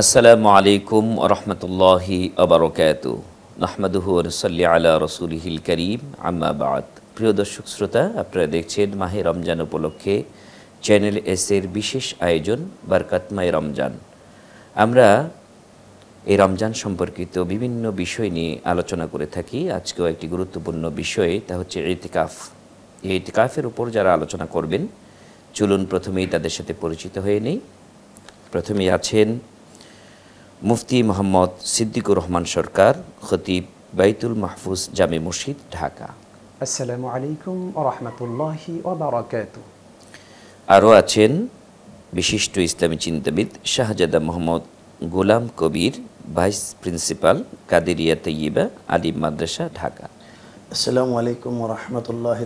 আসসালামু আলাইকুম রহমতুল্লাহি আবরকাত নাহমাদুহুর সাল্লি আলা রসুলহিল করিম আম্মাবাদ প্রিয় দর্শক শ্রোতা আপনারা দেখছেন মাহে রমজান উপলক্ষে চ্যানেল এসের বিশেষ আয়োজন বারকাতমায় রমজান আমরা এই রমজান সম্পর্কিত বিভিন্ন বিষয় নিয়ে আলোচনা করে থাকি আজকেও একটি গুরুত্বপূর্ণ বিষয় তা হচ্ছে ইতিকাফ এই ইতিকাফের উপর যারা আলোচনা করবেন চলুন প্রথমেই তাদের সাথে পরিচিত হয়ে নেই প্রথমেই আছেন মুফতি মোহাম্মদ সিদ্দিকুর রহমান সরকার খতিব বাইতুল মাহফুজ জামি মসজিদ ঢাকা আসসালামু আলাইকুম রহমতুল্লাহি আরও আছেন বিশিষ্ট ইসলামী চিন্তাবিদ শাহজাদা মোহাম্মদ গোলাম কবির ভাইস প্রিন্সিপাল কাদেরিয়া তৈবা আলিম মাদ্রাসা ঢাকা আসসালামু আলাইকুম রহমতুল্লাহ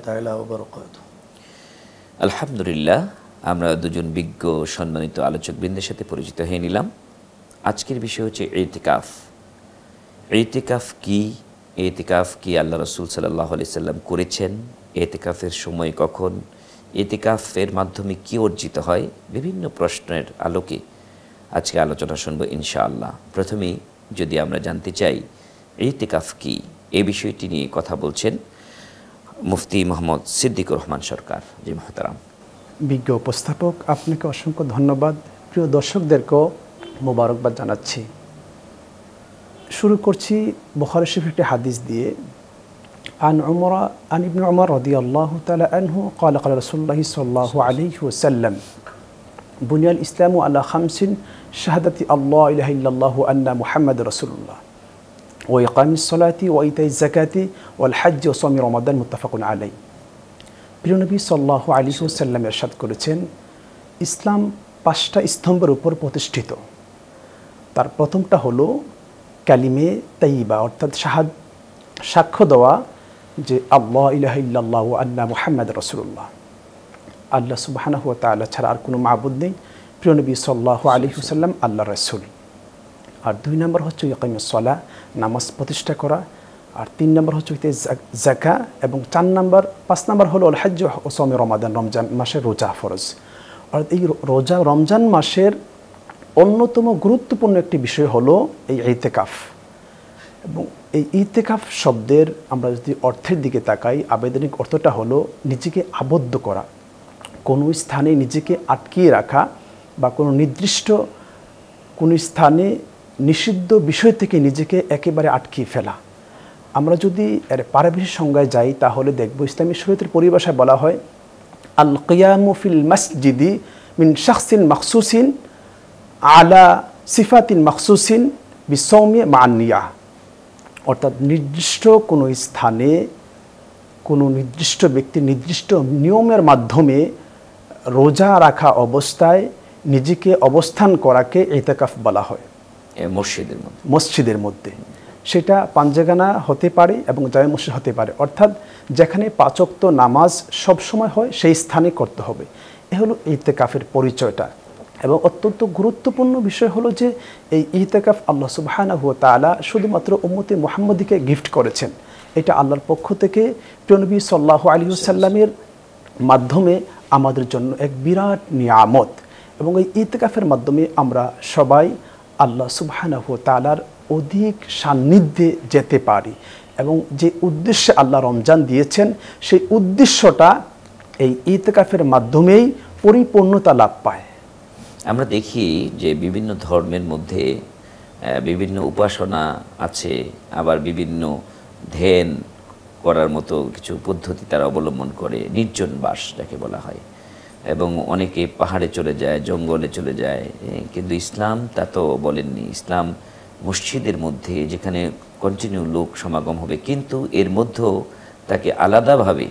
আলহামদুলিল্লাহ আমরা দুজন বিজ্ঞ সম্মানিত আলোচকবৃন্দের সাথে পরিচিত হয়ে নিলাম আজকের বিষয় হচ্ছে ইতিকাফ ইতিকাফ কি ইতিকাফ কি আল্লাহ রসুল সাল্লাহ আলি সাল্লাম করেছেন এতেকাফের সময় কখন এতিকাফের মাধ্যমে কি অর্জিত হয় বিভিন্ন প্রশ্নের আলোকে আজকে আলোচনা শুনব ইনশাআল্লাহ প্রথমেই যদি আমরা জানতে চাই ইতেকাফ কি এ বিষয়টি নিয়ে কথা বলছেন মুফতি মোহাম্মদ সিদ্দিকুর রহমান সরকার জি মহতারাম বিজ্ঞ উপস্থাপক আপনাকে অসংখ্য ধন্যবাদ প্রিয় দর্শকদেরকেও মোবারকবাদ জানাচ্ছি শুরু করছি বখারি শরীফ একটি হাদিস দিয়ে আন উমর আন ইবন উমর রদি আল্লাহ তালা আনহু قال قال رسول الله صلى الله عليه وسلم بني الإسلام على خمس شهادة الله إله إلا الله أن محمد رسول الله وإقام الصلاة وإيتاء الزكاة والحج وصوم رمضان متفق عليه প্রিয় নবী সাল্লাহ আলী সাল্লাম এরশাদ করেছেন ইসলাম পাঁচটা স্তম্ভের উপর প্রতিষ্ঠিত তার প্রথমটা হলো ক্যালিমে তাইবা অর্থাৎ সাহায্য সাক্ষ্য দেওয়া যে আল্লাহ ইলাহিল্লাহ আল্লাহ মুহাম্মদ রসুল্লাহ আল্লাহ সুবাহানা হুয়া ছাড়া আর কোনো মাহবুদ নেই প্রিয়নবী সাল্লাহ আলী হুসাল্লাম আল্লাহ রসুল আর দুই নম্বর হচ্ছে ইকামসলা নামাজ প্রতিষ্ঠা করা আর তিন নম্বর হচ্ছে জাকা এবং চার নম্বর পাঁচ নম্বর হলো হজ্জ ওসমে রমাদান রমজান মাসের রোজা ফরজ অর্থাৎ এই রোজা রমজান মাসের অন্যতম গুরুত্বপূর্ণ একটি বিষয় হলো এই ইতেকাফ এবং এই ইতেকাফ শব্দের আমরা যদি অর্থের দিকে তাকাই আবেদনিক অর্থটা হলো নিজেকে আবদ্ধ করা কোনো স্থানে নিজেকে আটকিয়ে রাখা বা কোনো নির্দিষ্ট কোনো স্থানে নিষিদ্ধ বিষয় থেকে নিজেকে একেবারে আটকিয়ে ফেলা আমরা যদি এর পারিবারিক সংজ্ঞায় যাই তাহলে দেখব ইসলামী শরীয়তের পরিভাষায় বলা হয় আল কিয়ামুফিল মসজিদি মিন শাহসিন মাকসুসিন আলা সিফাতিন মাকসুসিন বিসৌমে মানিয়া অর্থাৎ নির্দিষ্ট কোনো স্থানে কোনো নির্দিষ্ট ব্যক্তি নির্দিষ্ট নিয়মের মাধ্যমে রোজা রাখা অবস্থায় নিজেকে অবস্থান করাকে এতেকাফ বলা হয় মসজিদের মধ্যে মসজিদের মধ্যে সেটা পাঞ্জাগানা হতে পারে এবং জয় মসজিদ হতে পারে অর্থাৎ যেখানে পাচক্ত নামাজ সবসময় হয় সেই স্থানে করতে হবে এ হলো ইতেকাফের পরিচয়টা এবং অত্যন্ত গুরুত্বপূর্ণ বিষয় হলো যে এই ইহতেকাফ আল্লাহ সুবাহানা হুয়া তালা শুধুমাত্র উম্মতি মোহাম্মদীকে গিফট করেছেন এটা আল্লাহর পক্ষ থেকে প্রণবী সাল্লাহ সাল্লামের মাধ্যমে আমাদের জন্য এক বিরাট নিয়ামত এবং এই ইতেকাফের মাধ্যমে আমরা সবাই আল্লাহ হুয়া তালার অধিক সান্নিধ্যে যেতে পারি এবং যে উদ্দেশ্যে আল্লাহ রমজান দিয়েছেন সেই উদ্দেশ্যটা এই ইতেকাফের মাধ্যমেই পরিপূর্ণতা লাভ পায় আমরা দেখি যে বিভিন্ন ধর্মের মধ্যে বিভিন্ন উপাসনা আছে আবার বিভিন্ন ধ্যান করার মতো কিছু পদ্ধতি তারা অবলম্বন করে নির্জন বাস যাকে বলা হয় এবং অনেকে পাহাড়ে চলে যায় জঙ্গলে চলে যায় কিন্তু ইসলাম তা তো বলেননি ইসলাম মসজিদের মধ্যে যেখানে কন্টিনিউ লোক সমাগম হবে কিন্তু এর মধ্যেও তাকে আলাদাভাবে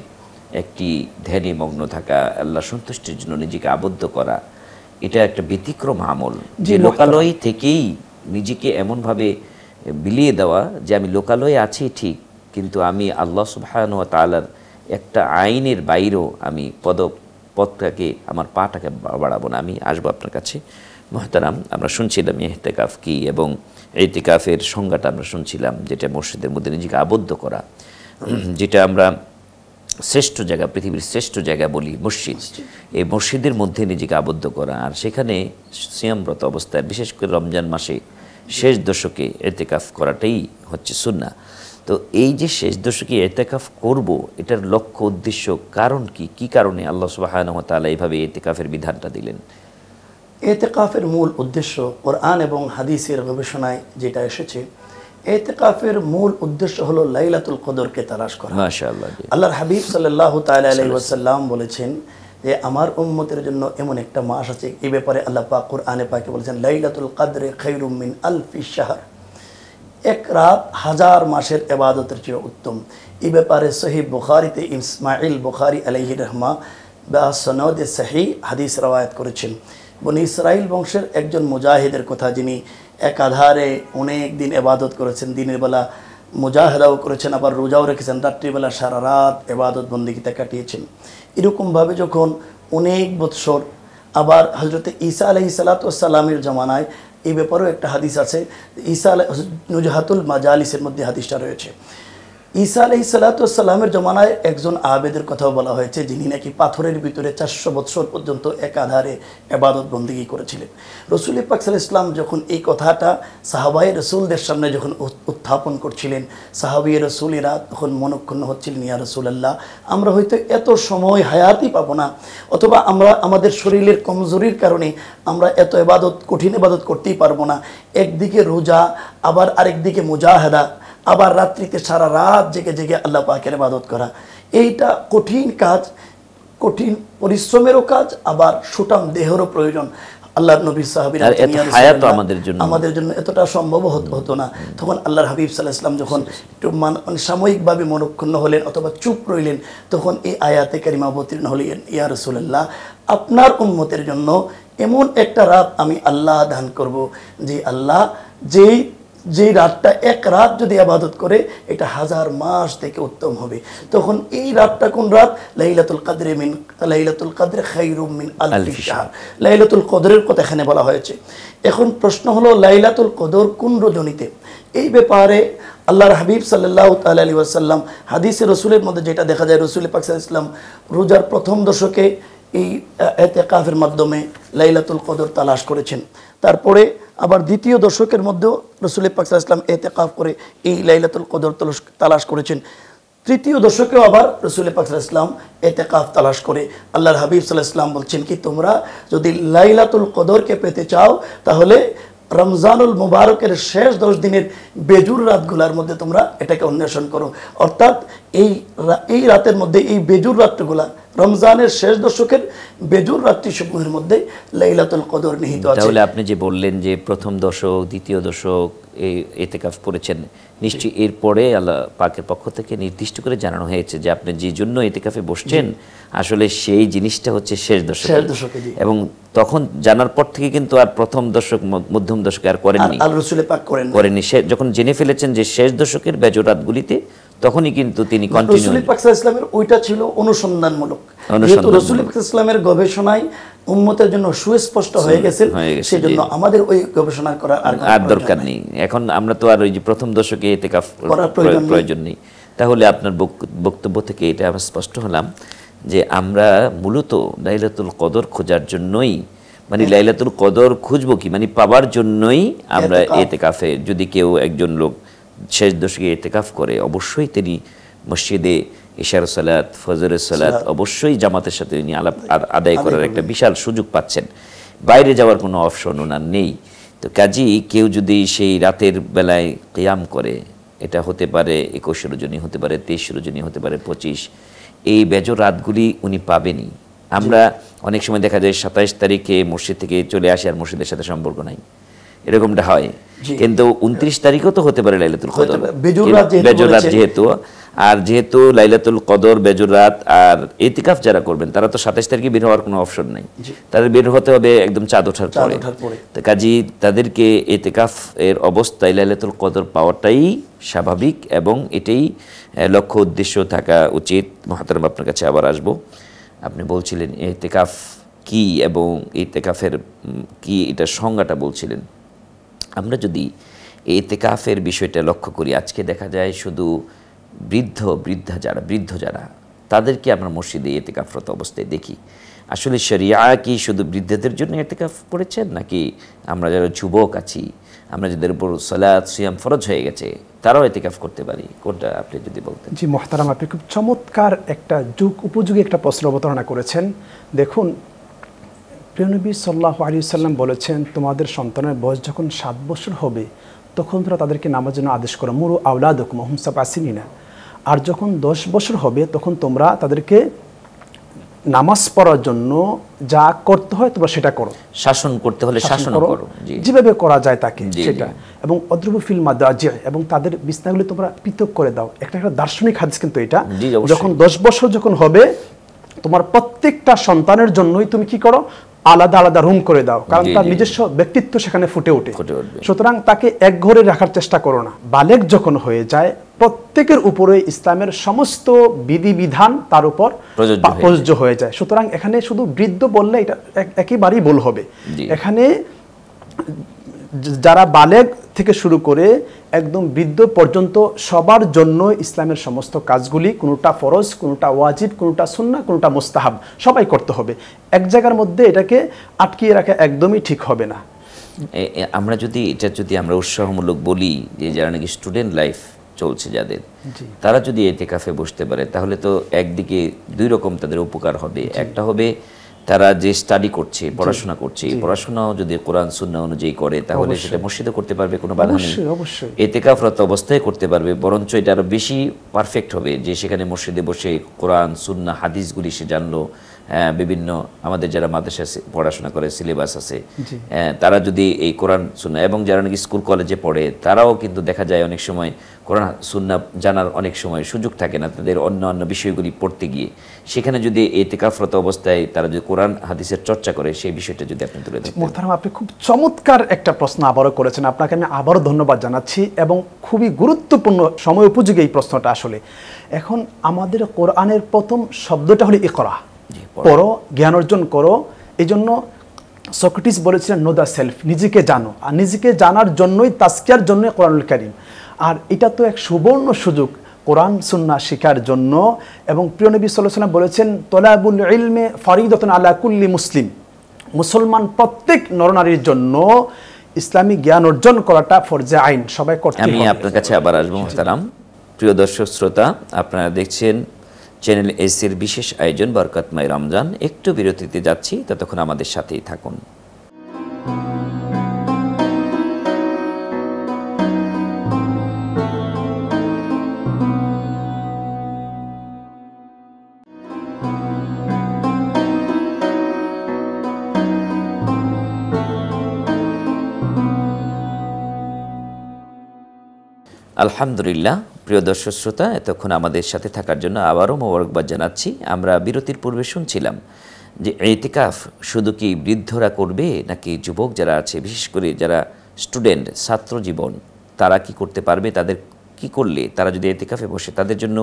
একটি ধ্যানে মগ্ন থাকা আল্লাহ সন্তুষ্টির জন্য নিজেকে আবদ্ধ করা এটা একটা ব্যতিক্রম আমল যে লোকালয় থেকেই নিজেকে এমনভাবে বিলিয়ে দেওয়া যে আমি লোকালয়ে আছি ঠিক কিন্তু আমি আল্লাহ ও তালার একটা আইনের বাইরেও আমি পদ পদটাকে আমার পাটাকে বাড়াবো না আমি আসবো আপনার কাছে মহতারাম আমরা শুনছিলাম এহতেকাফ কি এবং এহতেকাফের সংজ্ঞাটা আমরা শুনছিলাম যেটা মসজিদের মধ্যে নিজেকে আবদ্ধ করা যেটা আমরা শ্রেষ্ঠ জায়গা পৃথিবীর শ্রেষ্ঠ জায়গা বলি মসজিদ এই মসজিদের মধ্যে নিজেকে আবদ্ধ করা আর সেখানে সিয়ামরত অবস্থায় বিশেষ করে রমজান মাসে শেষ দশকে এতেকাফ করাটাই হচ্ছে সুন্না তো এই যে শেষ দশকে এতেকাফ করব এটার লক্ষ্য উদ্দেশ্য কারণ কি কি কারণে আল্লাহ সুবাহানহতালা এইভাবে এতেকাফের বিধানটা দিলেন এতেকাফের মূল উদ্দেশ্য কোরআন এবং হাদিসের গবেষণায় যেটা এসেছে এতেকাফের মূল উদ্দেশ্য হলো লাইলাতুল কদরকে তালাশ করা আল্লাহর হাবিব সাল্লাহ তাল্লাম বলেছেন যে আমার উম্মতের জন্য এমন একটা মাস আছে এ ব্যাপারে আল্লাহ পাকুর আনে পাকে বলেছেন লাইলাতুল কাদরে খৈরুমিন আলফি শাহর এক রাত হাজার মাসের এবাদতের চেয়ে উত্তম এ ব্যাপারে সহি বুখারিতে ইসমাইল বুখারি আলহি রহমা বা সনদে সাহি হাদিস রওয়ায়ত করেছেন বনি ইসরায়েল বংশের একজন মুজাহিদের কথা যিনি একাধারে অনেক দিন এবাদত করেছেন দিনের বেলা মুজাহেদাও করেছেন আবার রোজাও রেখেছেন রাত্রিবেলা সারা রাত এবাদত বন্দিকিতে কাটিয়েছেন এরকমভাবে যখন অনেক বৎসর আবার হজরত ঈসা আলহি সালাতামের জমানায় এই ব্যাপারেও একটা হাদিস আছে ঈসা আল নুজাহাতুল মাজালিসের মধ্যে হাদিসটা রয়েছে ঈসা আলহি সালাতামের জমানায় একজন আবেদের কথাও বলা হয়েছে যিনি নাকি পাথরের ভিতরে চারশো বৎসর পর্যন্ত একাধারে এবাদত বন্দিগি করেছিলেন রসুল পাক ইসলাম যখন এই কথাটা সাহাবাই রসুলদের সামনে যখন উত্থাপন করছিলেন সাহাবি রসুলেরা তখন মনক্ষুণ্ণ হচ্ছিলেন ইয়া রসুলাল্লাহ আমরা হয়তো এত সময় হায়াতই পাবো না অথবা আমরা আমাদের শরীরের কমজোরির কারণে আমরা এত এবাদত কঠিন এবাদত করতেই পারবো না একদিকে রোজা আবার আরেকদিকে মুজাহেদা আবার রাত্রিতে সারা রাত জেগে জেগে আল্লাহ পাকের ইবাদত করা এইটা কঠিন কাজ কঠিন পরিশ্রমেরও কাজ আবার সুটাম দেহেরও প্রয়োজন আল্লাহ নবী সাহাবির আমাদের জন্য আমাদের জন্য এতটা সম্ভব হতো না তখন আল্লাহর হাবিব সাল্লাহ ইসলাম যখন একটু মানে সাময়িকভাবে মনক্ষুণ্ণ হলেন অথবা চুপ রইলেন তখন এই আয়াতে কারিমা অবতীর্ণ হলেন ইয়া রসুল্লাহ আপনার উন্মতের জন্য এমন একটা রাত আমি আল্লাহ দান করব যে আল্লাহ যেই যে রাতটা এক রাত যদি আবাদত করে এটা হাজার মাস থেকে উত্তম হবে তখন এই রাতটা কোন রাত লাইলাতুল কাদরে মিন লাইলাতুল কাদরে খাইরুম মিন আলফি শাহ লাইলাতুল কদরের কথা এখানে বলা হয়েছে এখন প্রশ্ন হলো লাইলাতুল কদর কোন রজনীতে এই ব্যাপারে আল্লাহর হাবিব সাল্লাহ তাল আলী আসাল্লাম হাদিসে রসুলের মধ্যে যেটা দেখা যায় রসুল পাকসাল ইসলাম রোজার প্রথম দশকে এই এতে কাফের মাধ্যমে লাইলাতুল কদর তালাশ করেছেন তারপরে আবার দ্বিতীয় দশকের মধ্যেও রসুল পাকসাল ইসলাম এতেকাফ করে এই লাইলাতুল কদর তালাশ করেছেন তৃতীয় দশকেও আবার রসুল পাকসাল ইসলাম এতেকাফ তালাশ করে আল্লাহর হাবিব সাল্লাহ ইসলাম বলছেন কি তোমরা যদি লাইলাতুল কদরকে পেতে চাও তাহলে রমজানুল মুবারকের শেষ দশ দিনের বেজুর রাতগুলার মধ্যে তোমরা এটাকে অন্বেষণ করো অর্থাৎ এই এই রাতের মধ্যে এই বেজুর রাত্রগুলা রমজানের শেষ দশকের বেজুর রাত্রি সমূহের মধ্যে লাইলাতুল কদর নিহিত আছে তাহলে আপনি যে বললেন যে প্রথম দশক দ্বিতীয় দশক এতেকাফ করেছেন নিশ্চয়ই এরপরে আল্লাহ পাকের পক্ষ থেকে নির্দিষ্ট করে জানানো হয়েছে যে আপনি যে জন্য এতেকাফে বসছেন আসলে সেই জিনিসটা হচ্ছে শেষ দশক এবং তখন জানার পর থেকে কিন্তু আর প্রথম দশক মধ্যম দশকে আর করেননি করেনি সে যখন জেনে ফেলেছেন যে শেষ দশকের বেজরাতগুলিতে তখনই কিন্তু তিনি কন্টিনিউ ইসলামের ওইটা ছিল অনুসন্ধানমূলক রসুল ইসলামের গবেষণায় উন্মতের জন্য সুস্পষ্ট হয়ে গেছে সেই জন্য আমাদের ওই গবেষণা করার আর দরকার নেই এখন আমরা তো আর ওই যে প্রথম দশকে এতে প্রয়োজন নেই তাহলে আপনার বক্তব্য থেকে এটা আমরা স্পষ্ট হলাম যে আমরা মূলত লাইলাতুল কদর খোঁজার জন্যই মানে হ্যাঁ। লাইলাতুল কদর খুঁজবো কি মানে পাবার জন্যই আমরা এতে কাফে যদি কেউ একজন লোক শেষ দশকে এতে কাফ করে অবশ্যই তিনি মসজিদে ইশার সালাত ফজরের সালাত অবশ্যই জামাতের সাথে উনি আলাপ আদায় করার একটা বিশাল সুযোগ পাচ্ছেন বাইরে যাওয়ার কোনো অপশন ওনার নেই তো কাজী কেউ যদি সেই রাতের বেলায় কেয়াম করে এটা হতে পারে একুশ রজনী হতে পারে তেইশ রোজনী হতে পারে পঁচিশ এই বেজ রাতগুলি উনি পাবেনি আমরা অনেক সময় দেখা যায় সাতাইশ তারিখে মসজিদ থেকে চলে আসি আর মসজিদের সাথে সম্পর্ক নাই এরকমটা হয় কিন্তু উনত্রিশ তারিখও তো হতে পারে লাইলাতুল কদর বেজুর রাত যেহেতু আর যেহেতু লাইলাতুল কদর বেজুর রাত আর এতিকাফ যারা করবেন তারা তো সাতাশ তারিখে বের হওয়ার কোনো অপশন নেই তাদের বের হতে হবে একদম চাঁদ ওঠার পরে কাজী তাদেরকে এতিকাফ এর অবস্থায় লাইলাতুল কদর পাওয়াটাই স্বাভাবিক এবং এটাই লক্ষ্য উদ্দেশ্য থাকা উচিত মহাতারাম আপনার কাছে আবার আসব আপনি বলছিলেন এতেকাফ কি এবং এতেকাফের কি এটা সংজ্ঞাটা বলছিলেন আমরা যদি এই তেকাফের বিষয়টা লক্ষ্য করি আজকে দেখা যায় শুধু বৃদ্ধ বৃদ্ধা যারা বৃদ্ধ যারা তাদেরকে আমরা মসজিদে এতেকাফরত অবস্থায় দেখি আসলে শরিয়া কি শুধু বৃদ্ধদের জন্য এতেকাফ করেছেন নাকি আমরা যারা যুবক আছি আমরা যাদের উপর সালাদ সিয়াম ফরজ হয়ে গেছে তারাও এতেকাফ করতে পারি কোনটা আপনি যদি বলতেন জি মহতারাম আপনি খুব চমৎকার একটা যুগ উপযোগী একটা প্রশ্ন অবতারণা করেছেন দেখুন প্রিয়নবী সাল্লাহ আলী সাল্লাম বলেছেন তোমাদের সন্তানের বয়স যখন সাত বছর হবে তখন তোরা তাদেরকে নামার জন্য আদেশ করো মুরু আউলাদ মোহামসাব আসিনি না আর যখন দশ বছর হবে তখন তোমরা তাদেরকে নামাজ পড়ার জন্য যা করতে হয় তোমরা সেটা করো শাসন করতে হলে শাসন করো যেভাবে করা যায় তাকে সেটা এবং অদ্রব্য ফিল্মা এবং তাদের বিছনাগুলি তোমরা পৃথক করে দাও একটা একটা দার্শনিক হাদিস কিন্তু এটা যখন দশ বছর যখন হবে তোমার প্রত্যেকটা সন্তানের জন্যই তুমি কি করো আলাদা আলাদা রুম করে দাও কারণ তার নিজস্ব ব্যক্তিত্ব সেখানে ফুটে ওঠে সুতরাং তাকে এক ঘরে রাখার চেষ্টা করো না বালেক যখন হয়ে যায় প্রত্যেকের উপরে ইসলামের সমস্ত বিধিবিধান তার উপর প্রযোজ্য হয়ে যায় সুতরাং এখানে শুধু বৃদ্ধ বললে এটা একেবারেই ভুল হবে এখানে যারা বালেগ থেকে শুরু করে একদম বৃদ্ধ পর্যন্ত সবার জন্য ইসলামের সমস্ত কাজগুলি কোনোটা ফরজ কোনোটা ওয়াজিব কোনোটা সুন্না কোনোটা মোস্তাহাব সবাই করতে হবে এক জায়গার মধ্যে এটাকে আটকিয়ে রাখা একদমই ঠিক হবে না আমরা যদি এটা যদি আমরা উৎসাহমূলক বলি যে যারা নাকি স্টুডেন্ট লাইফ চলছে যাদের তারা যদি এতে কাফে বসতে পারে তাহলে তো একদিকে দুই রকম তাদের উপকার হবে একটা হবে তারা যে স্টাডি করছে পড়াশোনা করছে পড়াশোনাও যদি কোরআন সুন্না অনুযায়ী করে তাহলে সেটা মসজিদে করতে পারবে কোনো বাধা নেই কাফরত অবস্থায় করতে পারবে বরঞ্চ এটা আরো বেশি পারফেক্ট হবে যে সেখানে মসজিদে বসে কোরআন সুন্না হাদিসগুলি সে জানলো হ্যাঁ, বিভিন্ন আমাদের যারা মাদ্রাসা পড়াশোনা করে সিলেবাস আছে হ্যাঁ, তারা যদি এই কোরআন শুনে এবং যারা নাকি স্কুল কলেজে পড়ে তারাও কিন্তু দেখা যায় অনেক সময় কোরআন শুননা জানার অনেক সময় সুযোগ থাকে না তাদের অন্য অন্য বিষয়গুলি পড়তে গিয়ে সেখানে যদি তেকাফরত অবস্থায় তারা যদি কোরআন হাদিসের চর্চা করে সেই বিষয়টা যদি আপনি তুলে ধরেন মোহতারাম আপনি খুব চমৎকার একটা প্রশ্ন আবারও করেছেন আপনাকে আমি আবারও ধন্যবাদ জানাচ্ছি এবং খুবই গুরুত্বপূর্ণ সময় উপযোগী এই প্রশ্নটা আসলে এখন আমাদের কোরআনের প্রথম শব্দটা হলো ইকরা পড়ো জ্ঞান অর্জন করো এই জন্য সক্রেটিস বলেছিলেন নো দ্য সেলফ নিজেকে জানো আর নিজেকে জানার জন্যই তাস্কিয়ার জন্যই কোরআনুল করিম আর এটা তো এক সুবর্ণ সুযোগ কোরআন সুন্না শিকার জন্য এবং প্রিয় নবী সাল্লাম বলেছেন তোলাবুল ইলমে ফরিদতন আলা কুল্লি মুসলিম মুসলমান প্রত্যেক নরনারীর জন্য ইসলামী জ্ঞান অর্জন করাটা ফরজে আইন সবাই করতে আমি আপনার কাছে আবার আসবো প্রিয় দর্শক শ্রোতা আপনারা দেখছেন চ্যানেল এসির বিশেষ আয়োজন বরকতময় রমজান একটু বিরতিতে যাচ্ছি ততক্ষণ আমাদের সাথেই থাকুন আলহামদুলিল্লাহ প্রিয় দর্শক শ্রোতা এতক্ষণ আমাদের সাথে থাকার জন্য আবারও মোবারকবাদ জানাচ্ছি আমরা বিরতির পূর্বে শুনছিলাম যে এতিকাফ শুধু কি বৃদ্ধরা করবে নাকি যুবক যারা আছে বিশেষ করে যারা স্টুডেন্ট ছাত্র জীবন তারা কি করতে পারবে তাদের কি করলে তারা যদি এতিকাফে বসে তাদের জন্য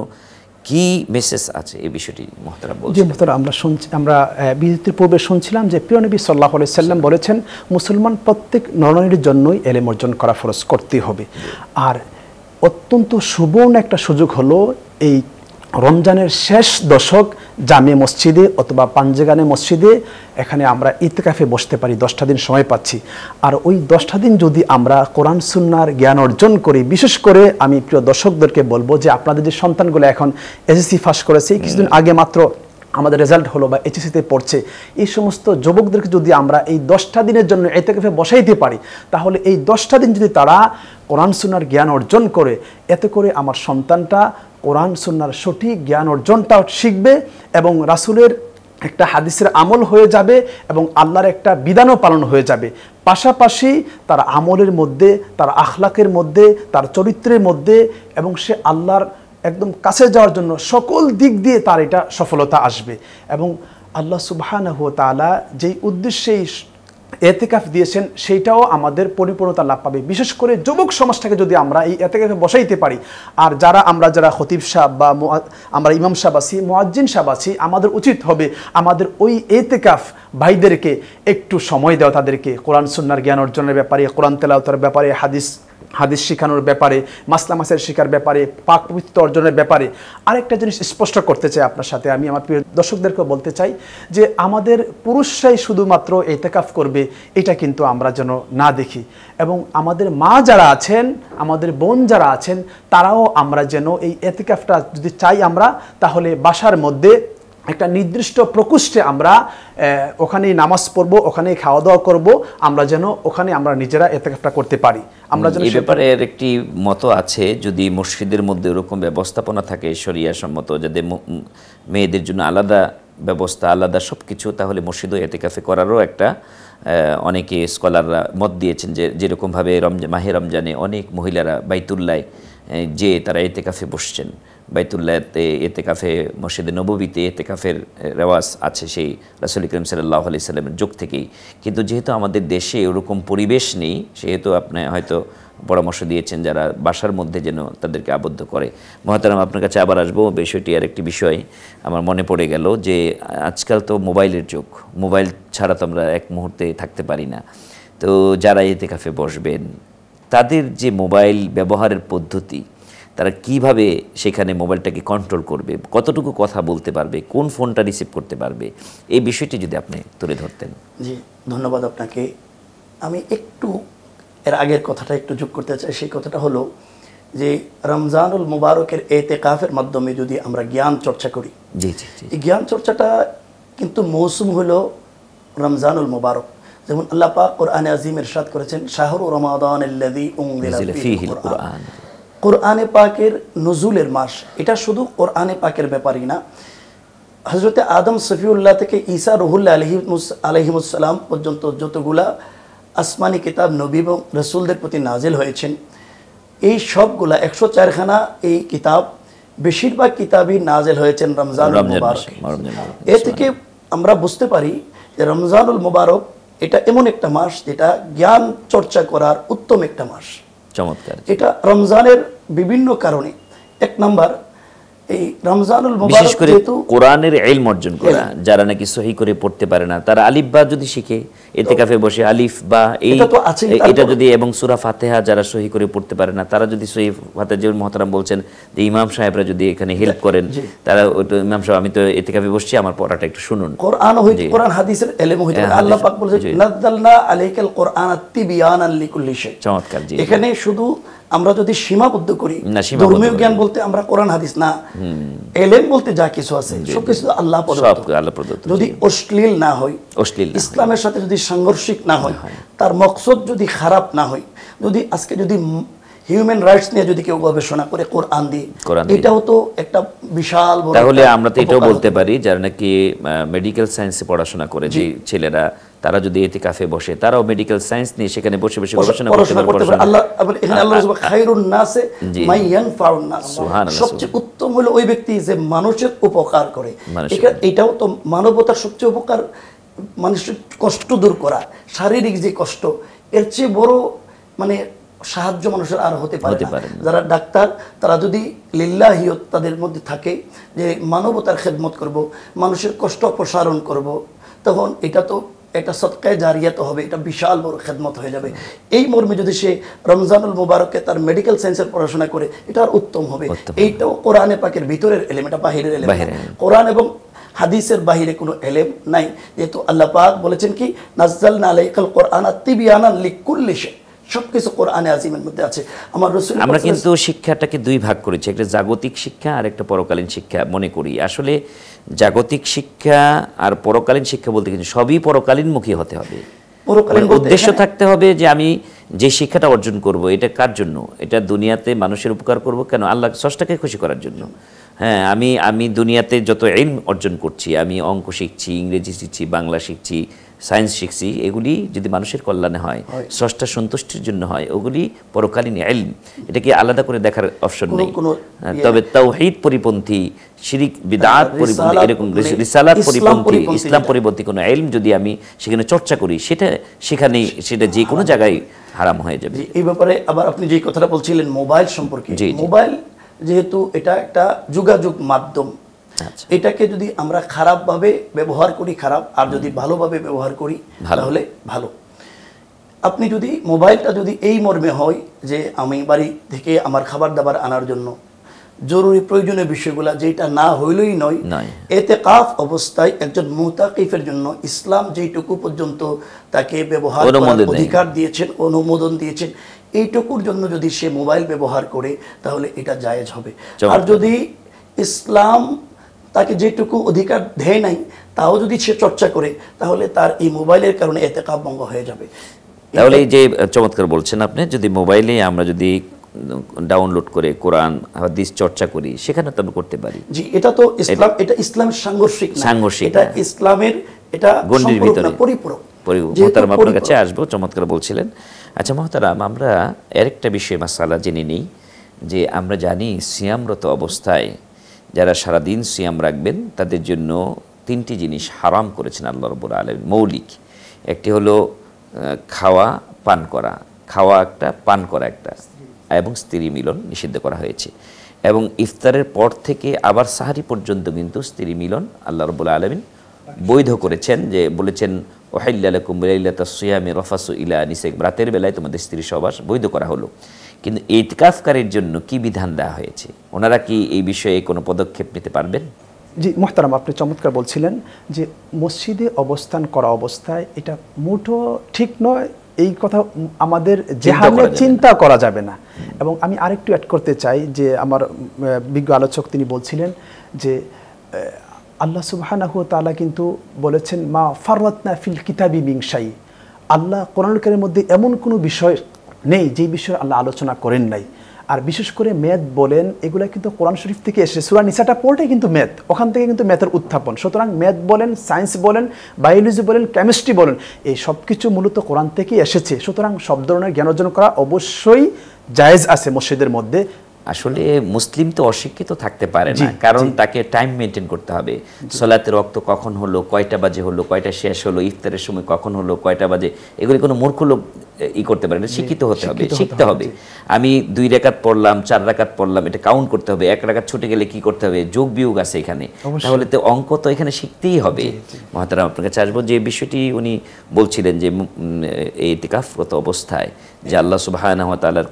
কি মেসেজ আছে এই বিষয়টি মহতারা বলছেন মহতারা আমরা শুনছি আমরা বিরতির পূর্বে শুনছিলাম যে প্রিয় নবী সাল্লাহ সাল্লাম বলেছেন মুসলমান প্রত্যেক নরনের জন্যই এলেম অর্জন করা ফরজ করতে হবে আর অত্যন্ত সুবর্ণ একটা সুযোগ হলো এই রমজানের শেষ দশক জামে মসজিদে অথবা পাঞ্জেগানে মসজিদে এখানে আমরা ইতকাফে বসতে পারি দশটা দিন সময় পাচ্ছি আর ওই দশটা দিন যদি আমরা কোরআন সুন্নার জ্ঞান অর্জন করি বিশেষ করে আমি প্রিয় দর্শকদেরকে বলবো যে আপনাদের যে সন্তানগুলো এখন এসএসসি ফাঁস করেছে কিছুদিন আগে মাত্র আমাদের রেজাল্ট হলো বা এইচএসিতে পড়ছে এই সমস্ত যুবকদেরকে যদি আমরা এই দশটা দিনের জন্য এতে বসাই বসাইতে পারি তাহলে এই দশটা দিন যদি তারা কোরআন সুনার জ্ঞান অর্জন করে এতে করে আমার সন্তানটা কোরআন সুনার সঠিক জ্ঞান অর্জনটা শিখবে এবং রাসুলের একটা হাদিসের আমল হয়ে যাবে এবং আল্লাহর একটা বিধানও পালন হয়ে যাবে পাশাপাশি তার আমলের মধ্যে তার আখলাকের মধ্যে তার চরিত্রের মধ্যে এবং সে আল্লাহর একদম কাছে যাওয়ার জন্য সকল দিক দিয়ে তার এটা সফলতা আসবে এবং আল্লাহ সুবাহানহ তালা যেই উদ্দেশ্যেই এতেকাফ দিয়েছেন সেইটাও আমাদের পরিপূর্ণতা লাভ পাবে বিশেষ করে যুবক সমাজটাকে যদি আমরা এই এতেকাফে বসাইতে পারি আর যারা আমরা যারা হতিফ সাহ বা আমরা ইমাম সাহ আছি মোয়াজ্জিন সাহ আছি আমাদের উচিত হবে আমাদের ওই এতেকাফ ভাইদেরকে একটু সময় দেওয়া তাদেরকে কোরআন সুন্নার জ্ঞান অর্জনের ব্যাপারে কোরআন তেলাউতার ব্যাপারে হাদিস হাদিস শেখানোর ব্যাপারে মাসলা মাসের শিকার ব্যাপারে পাক পবিত্র অর্জনের ব্যাপারে আরেকটা জিনিস স্পষ্ট করতে চাই আপনার সাথে আমি আমার প্রিয় দর্শকদেরকে বলতে চাই যে আমাদের পুরুষরাই শুধুমাত্র এতেকাফ করবে এটা কিন্তু আমরা যেন না দেখি এবং আমাদের মা যারা আছেন আমাদের বোন যারা আছেন তারাও আমরা যেন এই এতেকাফটা যদি চাই আমরা তাহলে বাসার মধ্যে একটা নির্দিষ্ট প্রকোষ্ঠে আমরা ওখানেই নামাজ পড়বো ওখানেই খাওয়া দাওয়া করব আমরা যেন ওখানে আমরা নিজেরা এতেকাফটা করতে পারি আমরা যেন এই ব্যাপারে এর একটি মতো আছে যদি মসজিদের মধ্যে ওরকম ব্যবস্থাপনা থাকে শরিয়া সম্মত যাদের মেয়েদের জন্য আলাদা ব্যবস্থা আলাদা সব কিছু তাহলে মসজিদও কাফে করারও একটা অনেকে স্কলাররা মত দিয়েছেন যে যেরকমভাবে রমজান মাহে রমজানে অনেক মহিলারা বাইতুল্লায় যে তারা এতে কাফে বসছেন বাইতুল্লাতে এতে কাফে মসজিদে নবীতে এতে কাফের রেওয়াজ আছে সেই রাসুল ইকরিম সাল্লাহ আলি সাল্লামের যুগ থেকেই কিন্তু যেহেতু আমাদের দেশে ওরকম পরিবেশ নেই সেহেতু আপনি হয়তো পরামর্শ দিয়েছেন যারা বাসার মধ্যে যেন তাদেরকে আবদ্ধ করে মহাতারাম আপনার কাছে আবার আসবো বিষয়টি আর একটি বিষয় আমার মনে পড়ে গেল যে আজকাল তো মোবাইলের যুগ মোবাইল ছাড়া তো আমরা এক মুহূর্তে থাকতে পারি না তো যারা এতে কাফে বসবেন তাদের যে মোবাইল ব্যবহারের পদ্ধতি তারা কিভাবে সেখানে মোবাইলটাকে কন্ট্রোল করবে কতটুকু কথা বলতে পারবে কোন ফোনটা রিসিভ করতে পারবে এই বিষয়টি যদি আপনি তুলে ধরতেন জি ধন্যবাদ আপনাকে আমি একটু এর আগের কথাটা একটু যোগ করতে চাই সেই কথাটা হলো যে রমজানুল মুবারকের এতে কাফের মাধ্যমে যদি আমরা জ্ঞান চর্চা করি জি জি এই জ্ঞান চর্চাটা কিন্তু মৌসুম হলো রমজানুল মুবারক যেমন আল্লাপা কোরআনে আজিম ইরশাদ করেছেন শাহরু রমাদান কোরআনে পাকের নজুলের মাস এটা শুধু কোরআনে পাকের ব্যাপারই না হজরতে আদম সফিউল্লাহ থেকে ঈসা রহুল্লা আলহিমুস আলহিমুসাল্লাম পর্যন্ত যতগুলা আসমানি কিতাব নবী এবং রসুলদের প্রতি নাজেল হয়েছেন এই সবগুলা একশো চারখানা এই কিতাব বেশিরভাগ কিতাবই নাজেল হয়েছেন রমজান মুবারক এ থেকে আমরা বুঝতে পারি যে রমজানুল মুবারক এটা এমন একটা মাস যেটা জ্ঞান চর্চা করার উত্তম একটা মাস চমৎকার এটা রমজানের বিভিন্ন কারণে এক নম্বর এই রমজানুল বিশেষ করে কোরআনের এলম অর্জন করা যারা নাকি সহি করে পড়তে পারে না তারা আলিব্বা যদি শিখে এতেকাফে বসে আলিফ বা এই এটা যদি এবং সুরা ফাতেহা যারা সহি করে পড়তে পারে না তারা যদি সহি ফাতে যে মহতারাম বলছেন যে ইমাম সাহেবরা যদি এখানে হেল্প করেন তারা ইমাম সাহেব আমি তো এতেকাফে বসছি আমার পড়াটা একটু শুনুন কোরআন হইতে কোরআন হাদিসের এলেম হইতে হ্যাঁ, আল্লাহ পাক নাযালনা আলাইকাল কোরআন তিবিয়ানান লিকুল্লি শাই চমৎকার জি এখানে শুধু আমরা যদি সীমাবদ্ধ করি ধর্মীয় জ্ঞান বলতে আমরা কোরআন হাদিস না এলেম বলতে যা কিছু আছে সবকিছু আল্লাহ প্রদত্ত যদি অশ্লীল না হয় অশ্লীল ইসলামের সাথে যদি সাংঘর্ষিক না হয় তার মকসদ যদি খারাপ না হয় যদি আজকে যদি হিউম্যান রাইটস নিয়ে যদি কেউ গবেষণা করে কোরআন দিয়ে এটাও তো একটা বিশাল তাহলে আমরা তো এটাও বলতে পারি যারা নাকি মেডিকেল সায়েন্সে পড়াশোনা করে যে ছেলেরা তারা যদি এতে কাফে বসে তারাও মেডিকেল সায়েন্স নিয়ে সেখানে বসে বসে গবেষণা করতে পারে আল্লাহ এখানে আল্লাহ রাসূল খায়রুন নাসে মাই ইয়াং ইয়ানফাউন নাস সুবহানাল্লাহ সবচেয়ে উত্তম হলো ওই ব্যক্তি যে মানুষের উপকার করে এটাও তো মানবতার সবচেয়ে উপকার মানুষের কষ্ট দূর করা শারীরিক যে কষ্ট এর চেয়ে বড় মানে সাহায্য মানুষের আর হতে পারে যারা ডাক্তার তারা যদি লিল্লাহিয়ত তাদের মধ্যে থাকে যে মানবতার খেদমত করব মানুষের কষ্ট অপসারণ করব তখন এটা তো এটা সৎকায় জারিয়া তো হবে এটা বিশাল বড় খেদমত হয়ে যাবে এই মর্মে যদি সে রমজানুল মুবারককে তার মেডিকেল সায়েন্সের পড়াশোনা করে এটা আর উত্তম হবে এইটাও কোরআনে পাকের ভিতরের এলেম এটা বাহিরের এলেম কোরআন এবং হাদিসের বাহিরে কোনো এলেম নাই যেহেতু আল্লাহ পাক বলেছেন কি নাজাল না আলাইকাল কোরআন তিবিয়ানা লিকুল্লিশে সবকিছু কোরআনে আজিমের মধ্যে আছে আমার রসুল আমরা কিন্তু শিক্ষাটাকে দুই ভাগ করেছি একটা জাগতিক শিক্ষা আর একটা পরকালীন শিক্ষা মনে করি আসলে জাগতিক শিক্ষা আর পরকালীন শিক্ষা বলতে কিন্তু সবই পরকালীনমুখী হতে হবে মানে উদ্দেশ্য থাকতে হবে যে আমি যে শিক্ষাটা অর্জন করব এটা কার জন্য এটা দুনিয়াতে মানুষের উপকার করব কেন আল্লাহ সষ্টাকে খুশি করার জন্য হ্যাঁ আমি আমি দুনিয়াতে যত এম অর্জন করছি আমি অঙ্ক শিখছি ইংরেজি শিখছি বাংলা শিখছি সায়েন্স শিখছি এগুলি যদি মানুষের কল্যাণে হয় স্রষ্টা সন্তুষ্টির জন্য হয় ওগুলি পরকালীন এলম এটাকে আলাদা করে দেখার অপশন নেই হ্যাঁ, ইয়ে তবে তাও হিত পরিপন্থী শিরিক বিদাত পরিপন্থী এরকম রিসালাত পরিপন্থী ইসলাম পরিপন্থী কোনো এলম যদি আমি সেখানে চর্চা করি সেটা সেখানে সেটা যে কোনো জায়গায় হারাম হয়ে যাবে এই ব্যাপারে আবার আপনি যে কথাটা বলছিলেন মোবাইল সম্পর্কে মোবাইল যেহেতু এটা একটা যোগাযোগ মাধ্যম আচ্ছা। এটাকে যদি আমরা খারাপভাবে ব্যবহার করি খারাপ আর যদি ভালোভাবে ব্যবহার করি তাহলে ভালো আপনি যদি মোবাইলটা যদি এই মর্মে হয় যে আমি বাড়ি থেকে আমার খাবার দাবার আনার জন্য জরুরি প্রয়োজনীয় বিষয়গুলা যেটা না হইলেই নয় এতে কাফ অবস্থায় একজন মোতাকিফের জন্য ইসলাম যেটুকু পর্যন্ত তাকে ব্যবহার অধিকার দিয়েছেন অনুমোদন দিয়েছেন এইটুকুর জন্য যদি সে মোবাইল ব্যবহার করে তাহলে এটা জায়েজ হবে আর যদি ইসলাম তাকে যেটুকু অধিকার দেয় নাই তাও যদি সে চর্চা করে তাহলে তার এই মোবাইলের কারণে এতেকাব ভঙ্গ হয়ে যাবে তাহলে এই যে চমৎকার বলছেন আপনি যদি মোবাইলে আমরা যদি ডাউনলোড করে কোরআন হাদিস চর্চা করি সেখানে তো আমরা করতে পারি জি এটা তো ইসলাম এটা ইসলাম সাংঘর্ষিক সাংঘর্ষিক এটা ইসলামের এটা গণ্ডির ভিতরে পরিপূরক মহতারাম আপনার কাছে আসবো চমৎকার বলছিলেন আচ্ছা মহতারাম আমরা আরেকটা বিষয়ে মাসালা জেনে নিই যে আমরা জানি সিয়ামরত অবস্থায় যারা সারাদিন সিয়াম রাখবেন তাদের জন্য তিনটি জিনিস হারাম করেছেন আল্লাহ রবুল আলম মৌলিক একটি হলো খাওয়া পান করা খাওয়া একটা পান করা একটা এবং স্ত্রী মিলন নিষিদ্ধ করা হয়েছে এবং ইফতারের পর থেকে আবার সাহারি পর্যন্ত কিন্তু স্ত্রী মিলন আল্লাহ রবুল আলমিন বৈধ করেছেন যে বলেছেন ওহাইল্লা কুমিল্লা তাসিয়ামি রফাসু ইলা নিসেক রাতের বেলায় তোমাদের স্ত্রী সবাস বৈধ করা হলো কিন্তু ইতিকাফকারীর জন্য কি বিধান দেওয়া হয়েছে ওনারা কি এই বিষয়ে কোনো পদক্ষেপ নিতে পারবেন জি মোহতারাম আপনি চমৎকার বলছিলেন যে মসজিদে অবস্থান করা অবস্থায় এটা মুঠো ঠিক নয় এই কথা আমাদের যেহানে চিন্তা করা যাবে না এবং আমি আরেকটু অ্যাড করতে চাই যে আমার বিজ্ঞ আলোচক তিনি বলছিলেন যে আল্লাহ সুবাহানাহু তালা কিন্তু বলেছেন মা ফারওয়াতনা ফিল কিতাবি মিংসাই আল্লাহ কোরআনকারের মধ্যে এমন কোনো বিষয় নেই যে বিষয়ে আল্লাহ আলোচনা করেন নাই আর বিশেষ করে ম্যাথ বলেন এগুলো কিন্তু কোরআন শরীফ থেকে এসে সুরা নিসাটা পড়টাই কিন্তু ম্যাথ ওখান থেকে কিন্তু ম্যাথের উত্থাপন সুতরাং ম্যাথ বলেন সায়েন্স বলেন বায়োলজি বলেন কেমিস্ট্রি বলেন এই সব কিছু মূলত কোরআন থেকেই এসেছে সুতরাং সব ধরনের জ্ঞান অর্জন করা অবশ্যই জায়েজ আছে মসজিদের মধ্যে আসলে মুসলিম তো অশিক্ষিত থাকতে পারে না কারণ তাকে টাইম মেনটেন করতে হবে সলাতের রক্ত কখন হলো কয়টা বাজে হলো কয়টা শেষ হলো ইফতারের সময় কখন হলো কয়টা বাজে এগুলি কোনো মূর্খ লোক ই করতে পারে না শিক্ষিত হতে হবে শিখতে হবে আমি দুই রেখাত পড়লাম চার রেখাত পড়লাম এটা কাউন্ট করতে হবে এক রেখাত ছুটে গেলে কি করতে হবে যোগ বিয়োগ আছে এখানে তাহলে তো অঙ্ক তো এখানে শিখতেই হবে মহাতারাম আপনার কাছে আসবো যে বিষয়টি উনি বলছিলেন যে এই টিকাফরত অবস্থায় যে আল্লাহ সুবাহ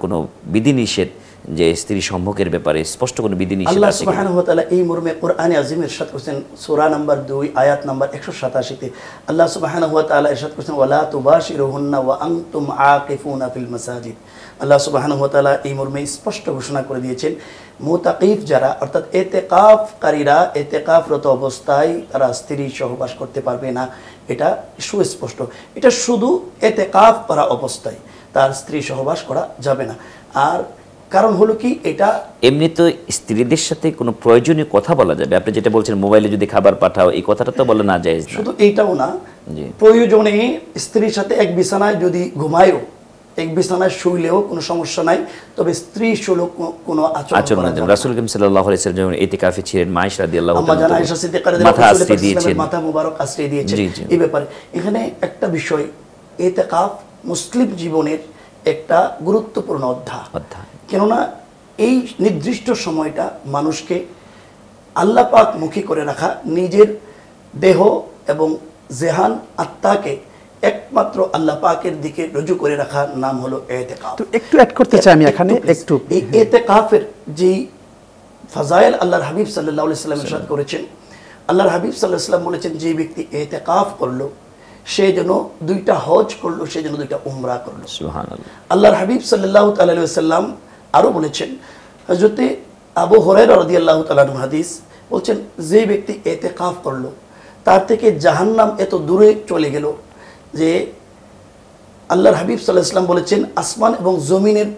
কোনো বিধিনিষেধ যে স্ত্রী সম্ভোগের ব্যাপারে স্পষ্ট কোনো বিধিনিষেধ আল্লাহ সুবহানাহু ওয়া তাআলা এই মর্মে কোরআনে আযীমের ইরশাদ করেছেন সূরা নাম্বার 2 আয়াত নাম্বার 187 তে আল্লাহ সুবহানাহু ওয়া তাআলা ইরশাদ করেছেন ওয়ালা তুবাশিরুহুন্না ওয়া আনতুম আকিফুনা ফিল মাসাজিদ আল্লাহ সুবহানাহু ওয়া তাআলা এই মর্মে স্পষ্ট ঘোষণা করে দিয়েছেন মুতাকিফ যারা অর্থাৎ এতেকাফকারীরা এতেকাফরত অবস্থায় তারা স্ত্রী সহবাস করতে পারবে না এটা সুস্পষ্ট এটা শুধু এতেকাফ করা অবস্থায় তার স্ত্রী সহবাস করা যাবে না আর কারণ হলো কি এটা এমনি তো স্ত্রীদের সাথে কোনো প্রয়োজনীয় কথা বলা যাবে আপনি যেটা বলছেন মোবাইলে যদি খাবার পাঠাও এই কথাটা তো বলে না যায় শুধু এইটাও না প্রয়োজনে স্ত্রীর সাথে এক বিছানায় যদি ঘুমায়ও এক বিছানায় শুইলেও কোনো সমস্যা নাই তবে স্ত্রী কোনো আচরণ রাসুল কিম ছিলেন মাথা আশ্রয় মাথা মুবারক আশ্রয় দিয়েছেন এই ব্যাপারে এখানে একটা বিষয় এতে কাফ মুসলিম জীবনের একটা গুরুত্বপূর্ণ অধ্যায় কেননা এই নির্দিষ্ট সময়টা মানুষকে আল্লাপাক মুখী করে রাখা নিজের দেহ এবং জেহান আত্মাকে একমাত্র আল্লাহ পাকের দিকে রুজু করে রাখার নাম হলো এতে একটু অ্যাড করতে চাই আমি এখানে একটু এই এতে কাফের যেই ফাজাইল আল্লাহর হাবিব সাল্লাহ সাল্লাম ইরশাদ করেছেন আল্লাহর হাবিব সাল্লাহ সাল্লাম বলেছেন যে ব্যক্তি এতে কাফ করলো সে যেন দুইটা হজ করলো সে যেন দুইটা উমরা করলো আল্লাহর হাবিব সাল্লাহ তাল্লাহ সাল্লাম আরও বলেছেন হজরতে আবু হরে রদি আল্লাহ তালু হাদিস বলছেন যে ব্যক্তি এতে কাফ করল তার থেকে জাহান্নাম এত দূরে চলে গেল যে আল্লাহর হাবিব সাল্লাহ ইসলাম বলেছেন আসমান এবং জমিনের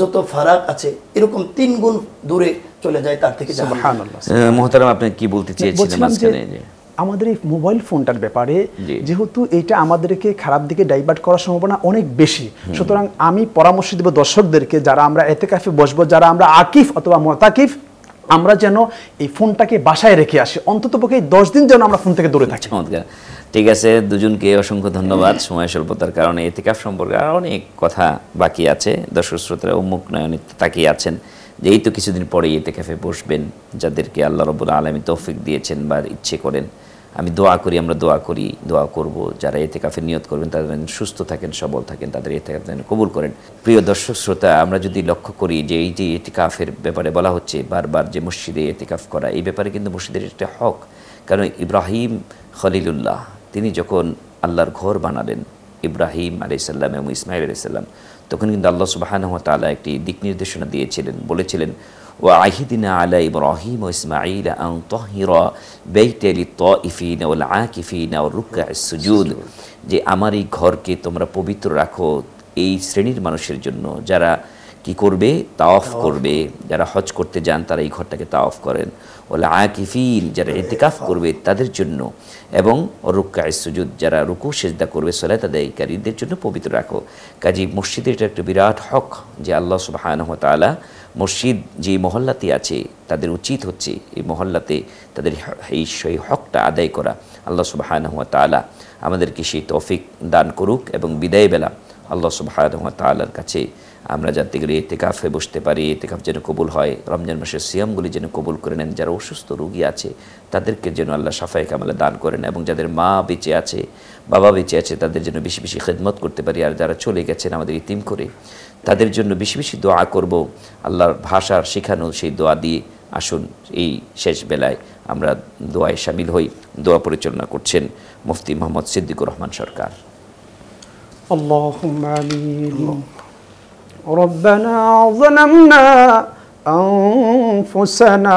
যত ফারাক আছে এরকম তিন গুণ দূরে চলে যায় তার থেকে জাহান্ন মহতারাম আপনি কি বলতে চেয়েছিলেন আমাদের এই মোবাইল ফোনটার ব্যাপারে যেহেতু এটা আমাদেরকে খারাপ দিকে ডাইভার্ট করার সম্ভাবনা অনেক বেশি সুতরাং আমি পরামর্শ দেব দর্শকদেরকে যারা আমরা এতে কাফে বসবো যারা আমরা আকিফ অথবা মতাকিফ আমরা যেন এই ফোনটাকে বাসায় রেখে আসি অন্তত পক্ষে দশ দিন যেন আমরা ফোন থেকে দূরে থাকি ঠিক আছে দুজনকে অসংখ্য ধন্যবাদ সময় স্বল্পতার কারণে এতেকাফ সম্পর্কে আর অনেক কথা বাকি আছে দর্শক শ্রোতারা উন্মুখ নয়নে তাকিয়ে আছেন যে এই তো কিছুদিন পরেই এতেকাফে বসবেন যাদেরকে আল্লাহ রবুল আলমী তৌফিক দিয়েছেন বা ইচ্ছে করেন আমি দোয়া করি আমরা দোয়া করি দোয়া করব যারা এতে কাফের নিয়ত করবেন তাদের সুস্থ থাকেন সবল থাকেন তাদের এতে যেন কবুল করেন প্রিয় দর্শক শ্রোতা আমরা যদি লক্ষ্য করি যে এই যে এতে কাফের ব্যাপারে বলা হচ্ছে বারবার যে মসজিদে এতে কাফ করা এই ব্যাপারে কিন্তু মসজিদের একটা হক কারণ ইব্রাহিম খলিলুল্লাহ তিনি যখন আল্লাহর ঘর বানালেন ইব্রাহিম আলাইসাল্লাম এবং ইসমাইল আলাইসাল্লাম তখন কিন্তু আল্লাহ সুবাহানহ তালা একটি দিক নির্দেশনা দিয়েছিলেন বলেছিলেন وعهدنا على إبراهيم وإسماعيل أن طهر بيت للطائفين والعاكفين والركع السجود যে আমার এই ঘরকে তোমরা পবিত্র রাখো এই শ্রেণীর মানুষের জন্য যারা কি করবে তাওফ করবে যারা হজ করতে যান তারা এই ঘরটাকে তাওফ করেন ওলা আকিফিল যারা এতেকাফ করবে তাদের জন্য এবং রুক্কায় সুজুদ যারা রুকু সেজদা করবে সোলাত আদায়কারীদের জন্য পবিত্র রাখো কাজী মসজিদের এটা একটা বিরাট হক যে আল্লাহ সুবাহানহতালা মসজিদ যে মহল্লাতে আছে তাদের উচিত হচ্ছে এই মহল্লাতে তাদের এই সেই হকটা আদায় করা আল্লাহ সুবাহানহুয়া তালা আমাদেরকে সেই তৌফিক দান করুক এবং বিদায় বেলা আল্লাহ সুবাহানহুয়া তালার কাছে আমরা যাতে গেলে এতেকাফে বসতে পারি এতেকাফ যেন কবুল হয় রমজান মাসের সিয়ামগুলি যেন কবুল করে নেন যারা অসুস্থ রুগী আছে তাদেরকে যেন আল্লাহ সাফাই কামালে দান করেন এবং যাদের মা বেঁচে আছে বাবা বেঁচে আছে তাদের যেন বেশি বেশি খেদমত করতে পারি আর যারা চলে গেছেন আমাদের ইতিম করে তাদের জন্য বেশি বেশি দোয়া করব আল্লাহর ভাষার শেখানো সেই দোয়া দিয়ে আসুন এই শেষ বেলায় আমরা দোয়ায় সামিল হই দোয়া পরিচালনা করছেন মুফতি মোহাম্মদ সিদ্দিকুর রহমান সরকার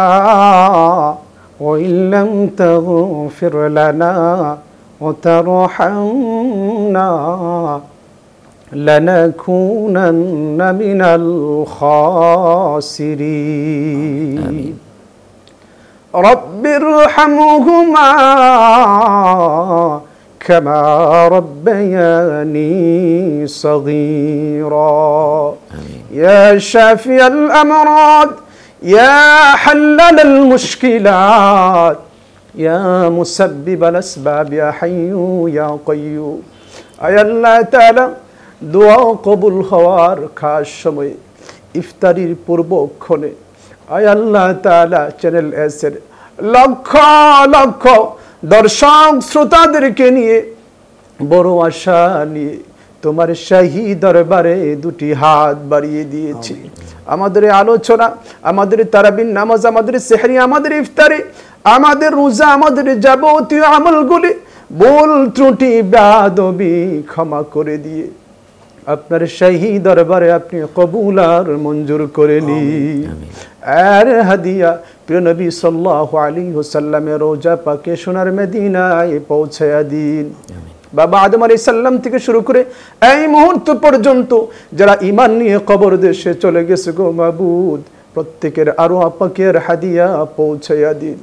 وإن لم تغفر لنا وترحمنا لنكونن من الخاسرين رب ارحمهما كما ربياني صغيرا يا شافي الأمراض يا حلل المشكلات يا مسبب الأسباب يا حي يا قيوم أي الله تعالى দোয়াও কবুল হওয়ার খাস সময়ে ইফতারির পূর্বক্ষণে আয় আল্লাহ তালা চ্যানেল এসের লক্ষ লক্ষ দর্শক শ্রোতাদেরকে নিয়ে বড় আশা নিয়ে তোমার শাহী দরবারে দুটি হাত বাড়িয়ে দিয়েছি আমাদের আলোচনা আমাদের তারাবিন নামাজ আমাদের সেহারি আমাদের ইফতারি আমাদের রোজা আমাদের যাবতীয় আমলগুলি বল ত্রুটি বাদবি ক্ষমা করে দিয়ে আপনার সেই দরবারে আপনি কবুল আর মঞ্জুর করে নি আর হাদিয়া প্রিয় নবী সাল্লাহ আলী হোসাল্লামের রোজা পাকে সোনার মেদিনায় পৌঁছে দিন বাবা আদম আলি সাল্লাম থেকে শুরু করে এই মুহূর্ত পর্যন্ত যারা ইমান নিয়ে কবর দেশে চলে গেছে গো মাবুদ প্রত্যেকের আরো আপাকের হাদিয়া পৌঁছাইয়া দিন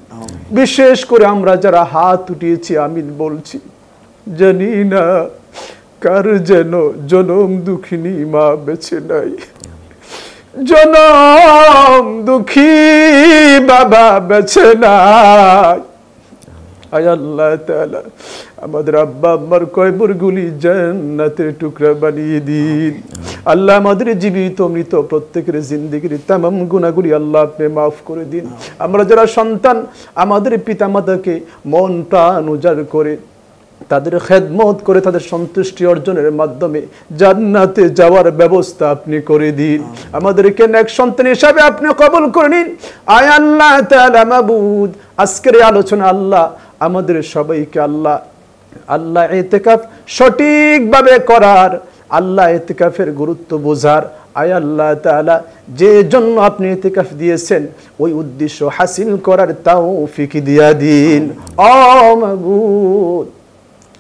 বিশেষ করে আমরা যারা হাত উঠিয়েছি আমিন বলছি জানি না কার যেন জনম দুঃখিনী মা বেছে নাই জনম দুঃখী বাবা বেছে নাই আয় আল্লাহ তালা আমাদের আব্বা আম্মার কয়বরগুলি জান্নাতের টুকরা বানিয়ে দিন আল্লাহ আমাদের জীবিত মৃত প্রত্যেকের জিন্দিগির তামাম গুণাগুলি আল্লাহ আপনি মাফ করে দিন আমরা যারা সন্তান আমাদের পিতামাতাকে মন প্রাণ উজাড় করে তাদের খেদমত করে তাদের সন্তুষ্টি অর্জনের মাধ্যমে জান্নাতে যাওয়ার ব্যবস্থা আপনি করে দিন আমাদেরকে এক সন্তান হিসাবে আপনি কবল করে নিন আয় আল্লাহ মাবুদ আজকের আলোচনা আল্লাহ আমাদের সবাইকে আল্লাহ আল্লাহ এতেকাফ সঠিকভাবে করার আল্লাহ এতেকাফের গুরুত্ব বোঝার আয় আল্লাহ তালা যে জন্য আপনি ইতিকাফ দিয়েছেন ওই উদ্দেশ্য হাসিল করার তাও ফিকি দিয়া দিন অমগুদ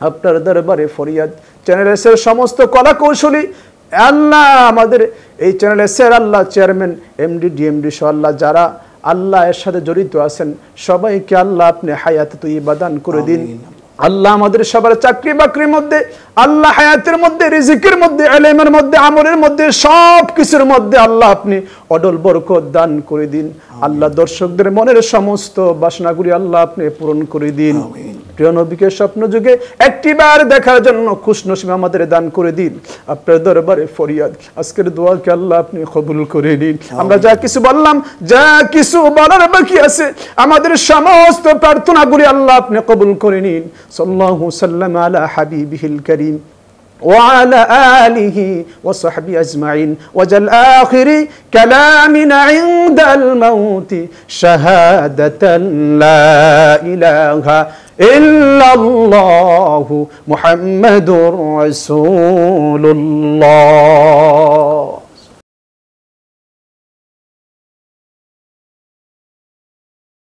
আপনার দরবারে ফরিয়াদ চ্যানেল এসের সমস্ত কলা কৌশলী আল্লাহ আমাদের এই চ্যানেল এসের আল্লাহ চেয়ারম্যান এমডি ডিএমডি সহ আল্লাহ যারা আল্লাহ এর সাথে জড়িত আছেন সবাইকে আল্লাহ আপনি হায়াত তুই বাদান করে দিন আল্লাহ আমাদের সবার চাকরি বাকরির মধ্যে আল্লাহ হায়াতের মধ্যে রিজিকের মধ্যে এলেমের মধ্যে আমলের মধ্যে সব কিছুর মধ্যে আল্লাহ আপনি অডল বরকত দান করে দিন আল্লাহ দর্শকদের মনের সমস্ত বাসনাগুলি আল্লাহ আপনি পূরণ করে দিন প্রিয় নবীকে স্বপ্ন যুগে একটি বার দেখার জন্য খুশনসীমা আমাদের দান করে দিন আপনার দরবারে ফরিয়াদ আজকের দোয়াকে আল্লাহ আপনি কবুল করে নিন আমরা যা কিছু বললাম যা কিছু বলার বাকি আছে আমাদের সমস্ত প্রার্থনাগুলি আল্লাহ আপনি কবুল করে নিন সাল্লাহ সাল্লাম আলা হাবিবিহিল করিম وعلى آله وصحبه أجمعين وجل آخر كلامنا عند الموت شهادة لا إله إلا الله محمد رسول الله